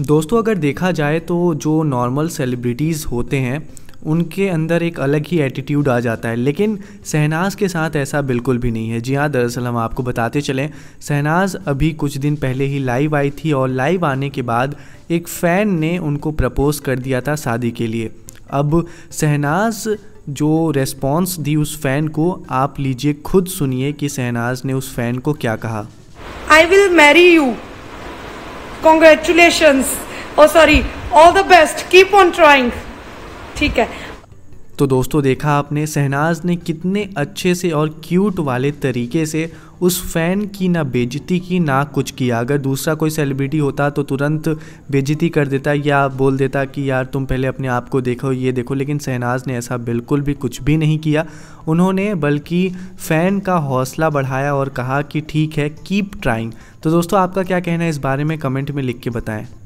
दोस्तों अगर देखा जाए तो जो नॉर्मल सेलिब्रिटीज़ होते हैं उनके अंदर एक अलग ही एटीट्यूड आ जाता है लेकिन शहनाज के साथ ऐसा बिल्कुल भी नहीं है जी हाँ दरअसल हम आपको बताते चलें शहनाज अभी कुछ दिन पहले ही लाइव आई थी और लाइव आने के बाद एक फ़ैन ने उनको प्रपोज़ कर दिया था शादी के लिए अब शहनाज जो रेस्पॉन्स दी उस फ़ैन को आप लीजिए खुद सुनिए कि शहनाज ने उस फ़ैन को क्या कहा I will marry you congratulation oh sorry all the best keep on trying ठीक है तो दोस्तों देखा आपने शहनाज ने कितने अच्छे से और क्यूट वाले तरीके से उस फ़ैन की ना बेजती की ना कुछ किया अगर दूसरा कोई सेलिब्रिटी होता तो तुरंत बेजती कर देता या बोल देता कि यार तुम पहले अपने आप को देखो ये देखो लेकिन शहनाज ने ऐसा बिल्कुल भी कुछ भी नहीं किया उन्होंने बल्कि फ़ैन का हौसला बढ़ाया और कहा कि ठीक है कीप ट्राइंग तो दोस्तों आपका क्या कहना है इस बारे में कमेंट में लिख के बताएँ